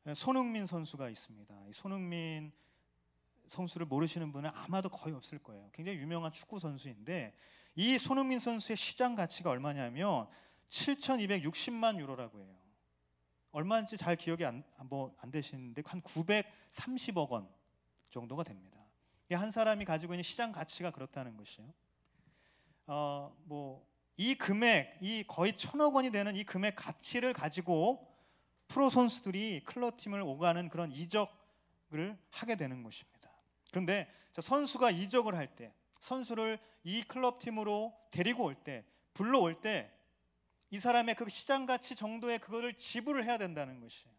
예, 손흥민 선수가 있습니다. 손흥민 선수를 모르시는 분은 아마도 거의 없을 거예요. 굉장히 유명한 축구 선수인데 이 손흥민 선수의 시장 가치가 얼마냐면 7,260만 유로라고 해요. 얼마인지 잘 기억이 안, 뭐, 안 되시는데 한 930억 원 정도가 됩니다. 한 사람이 가지고 있는 시장 가치가 그렇다는 것이에요. 어, 뭐, 이 금액, 이 거의 천억 원이 되는 이 금액 가치를 가지고 프로 선수들이 클럽 팀을 오가는 그런 이적을 하게 되는 것입니다. 그런데 선수가 이적을 할 때, 선수를 이 클럽 팀으로 데리고 올 때, 불러올 때, 이 사람의 그 시장 가치 정도의 그거를 지불을 해야 된다는 것이에요.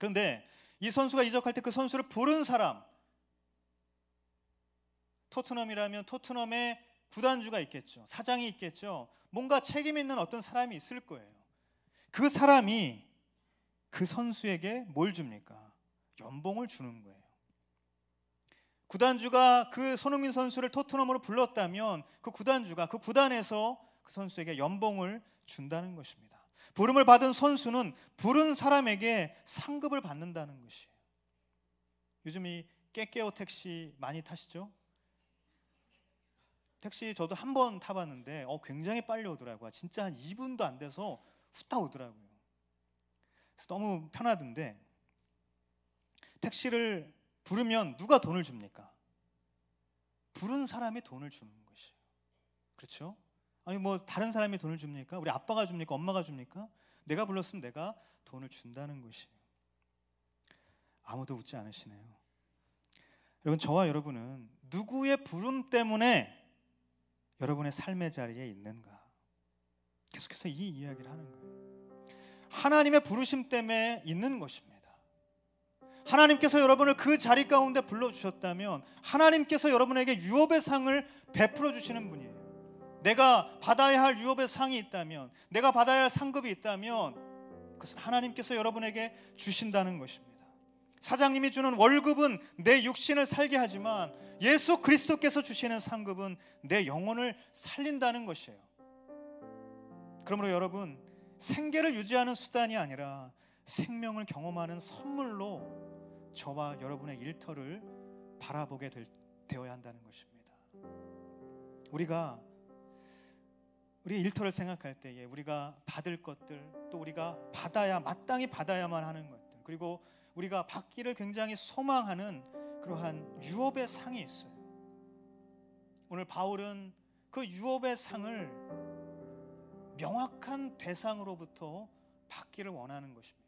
그런데 이 선수가 이적할 때 그 선수를 부른 사람, 토트넘이라면 토트넘의 구단주가 있겠죠. 사장이 있겠죠. 뭔가 책임 있는 어떤 사람이 있을 거예요. 그 사람이 그 선수에게 뭘 줍니까? 연봉을 주는 거예요. 구단주가 그 손흥민 선수를 토트넘으로 불렀다면 그 구단주가 그 구단에서 그 선수에게 연봉을 준다는 것입니다. 부름을 받은 선수는 부른 사람에게 상급을 받는다는 것이에요. 요즘 이 깨깨오 택시 많이 타시죠? 택시 저도 한 번 타봤는데 어, 굉장히 빨리 오더라고요. 진짜 한 2분도 안 돼서 후딱 오더라고요. 너무 편하던데 택시를 부르면 누가 돈을 줍니까? 부른 사람이 돈을 주는 것이에요. 그렇죠? 아니 뭐 다른 사람이 돈을 줍니까? 우리 아빠가 줍니까? 엄마가 줍니까? 내가 불렀으면 내가 돈을 준다는 것이에요. 아무도 웃지 않으시네요. 여러분 저와 여러분은 누구의 부름 때문에 여러분의 삶의 자리에 있는가? 계속해서 이 이야기를 하는 거예요. 하나님의 부르심 때문에 있는 것입니다. 하나님께서 여러분을 그 자리 가운데 불러주셨다면 하나님께서 여러분에게 유업의 상을 베풀어 주시는 분이에요. 내가 받아야 할 유업의 상이 있다면, 내가 받아야 할 상급이 있다면, 그것은 하나님께서 여러분에게 주신다는 것입니다. 사장님이 주는 월급은 내 육신을 살게 하지만 예수 그리스도께서 주시는 상급은 내 영혼을 살린다는 것이에요. 그러므로 여러분, 생계를 유지하는 수단이 아니라 생명을 경험하는 선물로 저와 여러분의 일터를 바라보게 될, 되어야 한다는 것입니다. 우리가 우리 일터를 생각할 때에 우리가 받을 것들 또 우리가 받아야 마땅히 받아야만 하는 것들 그리고 우리가 받기를 굉장히 소망하는 그러한 유업의 상이 있어요. 오늘 바울은 그 유업의 상을 명확한 대상으로부터 받기를 원하는 것입니다.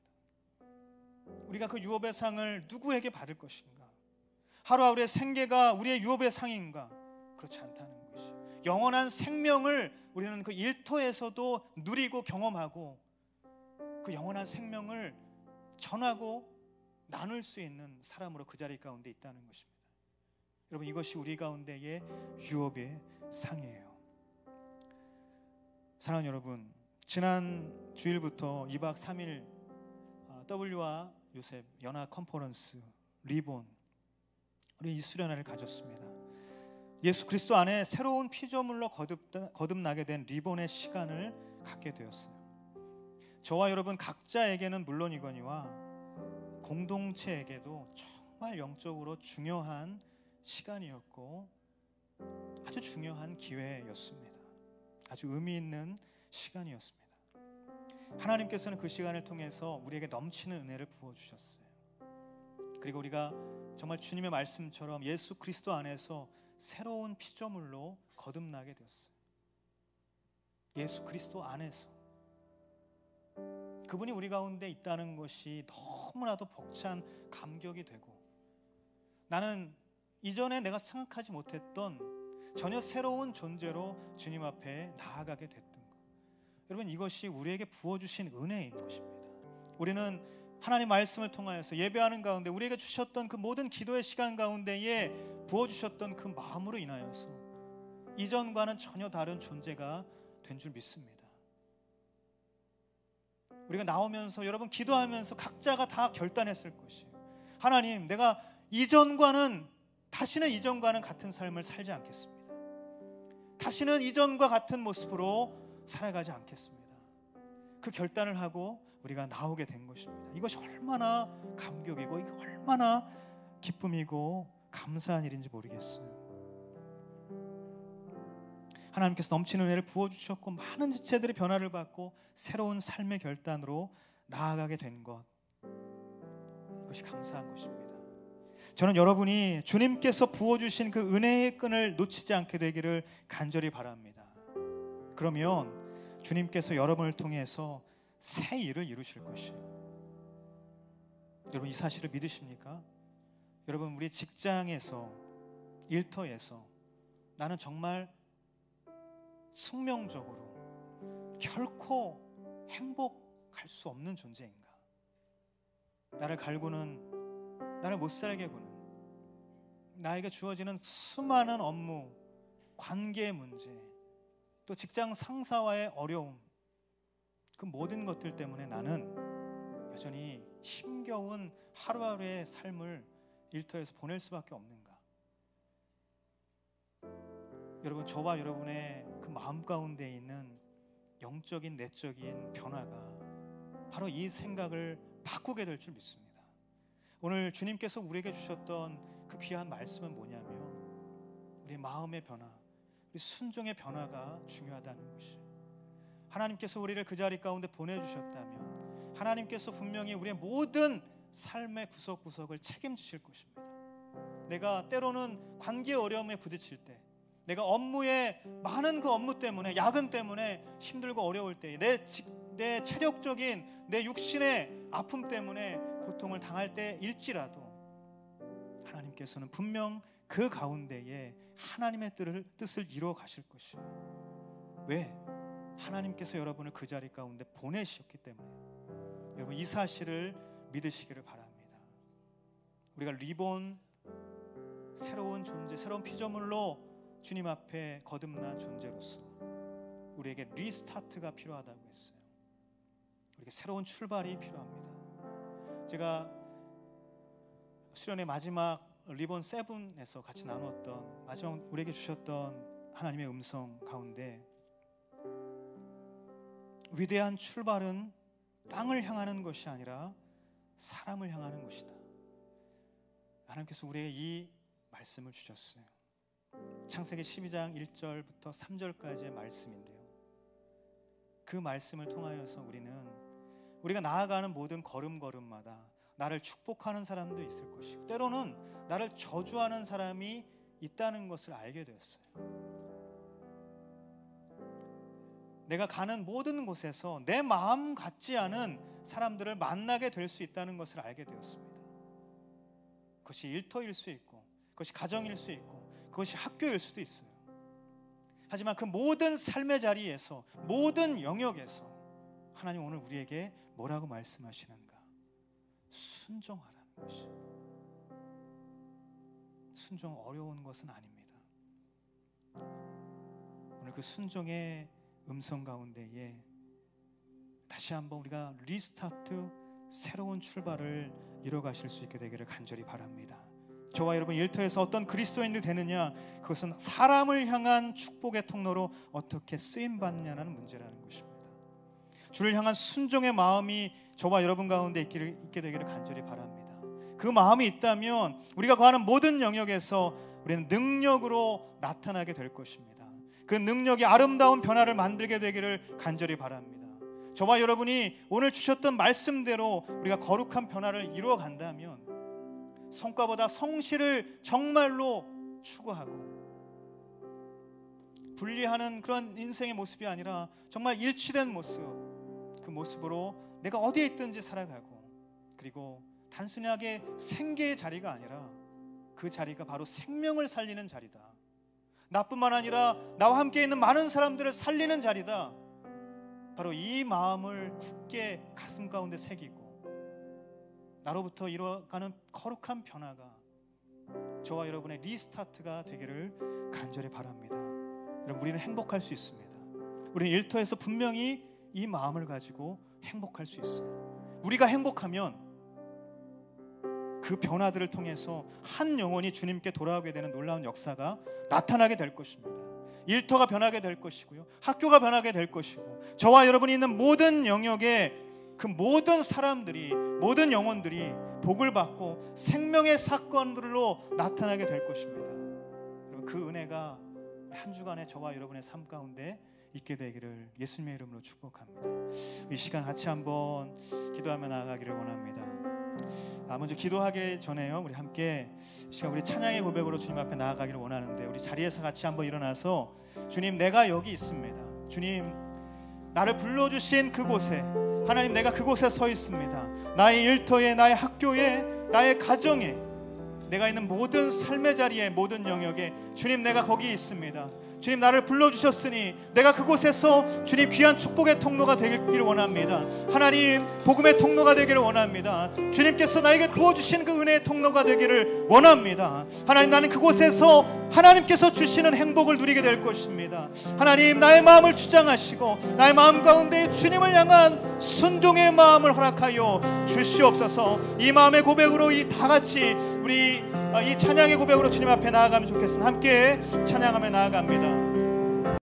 우리가 그 유업의 상을 누구에게 받을 것인가? 하루하루의 생계가 우리의 유업의 상인가? 그렇지 않다는 것이. 영원한 생명을 우리는 그 일터에서도 누리고 경험하고 그 영원한 생명을 전하고 나눌 수 있는 사람으로 그 자리 가운데 있다는 것입니다. 여러분 이것이 우리 가운데의 유업의 상이에요. 사랑하는 여러분, 지난 주일부터 2박 3일 어, W와 요셉 연합 컨퍼런스 리본 우리 이 수련회를 가졌습니다. 예수 그리스도 안에 새로운 피조물로 거듭, 나게된 리본의 시간을 갖게 되었어요. 저와 여러분 각자에게는 물론이거니와 공동체에게도 정말 영적으로 중요한 시간이었고 아주 중요한 기회였습니다. 아주 의미 있는 시간이었습니다. 하나님께서는 그 시간을 통해서 우리에게 넘치는 은혜를 부어 주셨어요. 그리고 우리가 정말 주님의 말씀처럼 예수 그리스도 안에서 새로운 피조물로 거듭나게 되었어요. 예수 그리스도 안에서 그분이 우리 가운데 있다는 것이 너무나도 벅찬 감격이 되고 나는 이전에 내가 생각하지 못했던 전혀 새로운 존재로 주님 앞에 나아가게 됐던 여러분 이것이 우리에게 부어주신 은혜인 것입니다. 우리는 하나님 말씀을 통하여서 예배하는 가운데 우리에게 주셨던 그 모든 기도의 시간 가운데에 부어주셨던 그 마음으로 인하여서 이전과는 전혀 다른 존재가 된 줄 믿습니다. 우리가 나오면서 여러분 기도하면서 각자가 다 결단했을 것이에요. 하나님, 내가 이전과는 다시는 이전과는 같은 삶을 살지 않겠습니다. 다시는 이전과 같은 모습으로 살아가지 않겠습니다. 그 결단을 하고 우리가 나오게 된 것입니다. 이것이 얼마나 감격이고 이게 얼마나 기쁨이고 감사한 일인지 모르겠어요. 하나님께서 넘치는 은혜를 부어 주셨고 많은 지체들이 변화를 받고 새로운 삶의 결단으로 나아가게 된 것. 이것이 감사한 것입니다. 저는 여러분이 주님께서 부어 주신 그 은혜의 끈을 놓치지 않게 되기를 간절히 바랍니다. 그러면 주님께서 여러분을 통해서 새 일을 이루실 것이에요. 여러분 이 사실을 믿으십니까? 여러분 우리 직장에서 일터에서 나는 정말 숙명적으로 결코 행복할 수 없는 존재인가? 나를 갈구는 나를 못 살게 구는 나에게 주어지는 수많은 업무, 관계 문제, 또 직장 상사와의 어려움 그 모든 것들 때문에 나는 여전히 힘겨운 하루하루의 삶을 일터에서 보낼 수밖에 없는가? 여러분 저와 여러분의 그 마음 가운데 있는 영적인 내적인 변화가 바로 이 생각을 바꾸게 될 줄 믿습니다. 오늘 주님께서 우리에게 주셨던 그 귀한 말씀은 뭐냐면 우리 마음의 변화, 순종의 변화가 중요하다는 것이 하나님께서 우리를 그 자리 가운데 보내주셨다면 하나님께서 분명히 우리의 모든 삶의 구석구석을 책임지실 것입니다. 내가 때로는 관계 어려움에 부딪힐 때 내가 업무에 많은 그 업무 때문에 야근 때문에 힘들고 어려울 때내 내 체력적인 내 육신의 아픔 때문에 고통을 당할 때일지라도 하나님께서는 분명 그 가운데에 하나님의 뜻을, 뜻을 이루어 가실 것이에요. 왜? 하나님께서 여러분을 그 자리 가운데 보내셨기 때문에 여러분 이 사실을 믿으시기를 바랍니다. 우리가 리본 새로운 존재, 새로운 피조물로 주님 앞에 거듭난 존재로서 우리에게 리스타트가 필요하다고 했어요. 우리에게 새로운 출발이 필요합니다. 제가 수련의 마지막 리본 세븐에서 같이 나누었던 마지막 우리에게 주셨던 하나님의 음성 가운데 위대한 출발은 땅을 향하는 것이 아니라 사람을 향하는 것이다. 하나님께서 우리에게 이 말씀을 주셨어요. 창세기 12장 1절부터 3절까지의 말씀인데요. 그 말씀을 통하여서 우리는 우리가 나아가는 모든 걸음걸음마다 나를 축복하는 사람도 있을 것이고 때로는 나를 저주하는 사람이 있다는 것을 알게 되었어요. 내가 가는 모든 곳에서 내 마음 같지 않은 사람들을 만나게 될 수 있다는 것을 알게 되었습니다. 그것이 일터일 수 있고, 그것이 가정일 수 있고, 그것이 학교일 수도 있어요. 하지만 그 모든 삶의 자리에서, 모든 영역에서 하나님 오늘 우리에게 뭐라고 말씀하시는가? 순종하라는 것이. 순종 어려운 것은 아닙니다. 오늘 그 순종의 음성 가운데에 다시 한번 우리가 리스타트 새로운 출발을 이뤄가실 수 있게 되기를 간절히 바랍니다. 저와 여러분 일터에서 어떤 그리스도인이 되느냐 그것은 사람을 향한 축복의 통로로 어떻게 쓰임 받느냐는 문제라는 것입니다. 주를 향한 순종의 마음이 저와 여러분 가운데 있게 되기를 간절히 바랍니다. 그 마음이 있다면 우리가 구하는 모든 영역에서 우리는 능력으로 나타나게 될 것입니다. 그 능력이 아름다운 변화를 만들게 되기를 간절히 바랍니다. 저와 여러분이 오늘 주셨던 말씀대로 우리가 거룩한 변화를 이루어 간다면 성과보다 성실을 정말로 추구하고 분리하는 그런 인생의 모습이 아니라 정말 일치된 모습, 그 모습으로 내가 어디에 있든지 살아가고 그리고 단순하게 생계의 자리가 아니라 그 자리가 바로 생명을 살리는 자리다. 나뿐만 아니라 나와 함께 있는 많은 사람들을 살리는 자리다. 바로 이 마음을 굳게 가슴 가운데 새기고 나로부터 이뤄가는 거룩한 변화가 저와 여러분의 리스타트가 되기를 간절히 바랍니다. 여러분 우리는 행복할 수 있습니다. 우리는 일터에서 분명히 이 마음을 가지고 행복할 수 있어요. 우리가 행복하면 그 변화들을 통해서 한 영혼이 주님께 돌아오게 되는 놀라운 역사가 나타나게 될 것입니다. 일터가 변하게 될 것이고요. 학교가 변하게 될 것이고 저와 여러분이 있는 모든 영역에 그 모든 사람들이 모든 영혼들이 복을 받고 생명의 사건들로 나타나게 될 것입니다. 그 은혜가 한 주간의 저와 여러분의 삶 가운데 있게 되기를 예수님의 이름으로 축복합니다. 이 시간 같이 한번 기도하며 나아가기를 원합니다. 아, 먼저 기도하기 전에요. 우리 함께 시간 우리 찬양의 고백으로 주님 앞에 나아가기를 원하는데 우리 자리에서 같이 한번 일어나서 주님 내가 여기 있습니다. 주님 나를 불러 주신 그곳에 하나님 내가 그곳에 서 있습니다. 나의 일터에 나의 학교에 나의 가정에 내가 있는 모든 삶의 자리에 모든 영역에 주님 내가 거기 있습니다. 주님 나를 불러주셨으니 내가 그곳에서 주님 귀한 축복의 통로가 되기를 원합니다 하나님 복음의 통로가 되기를 원합니다 주님께서 나에게 부어주신 그 은혜의 통로가 되기를 원합니다 하나님 나는 그곳에서 하나님께서 주시는 행복을 누리게 될 것입니다 하나님 나의 마음을 주장하시고 나의 마음 가운데 주님을 향한 순종의 마음을 허락하여 주시옵소서 이 마음의 고백으로 이 다같이 우리 아, 이 찬양의 고백으로 주님 앞에 나아가면 좋겠습니다 함께 찬양하며 나아갑니다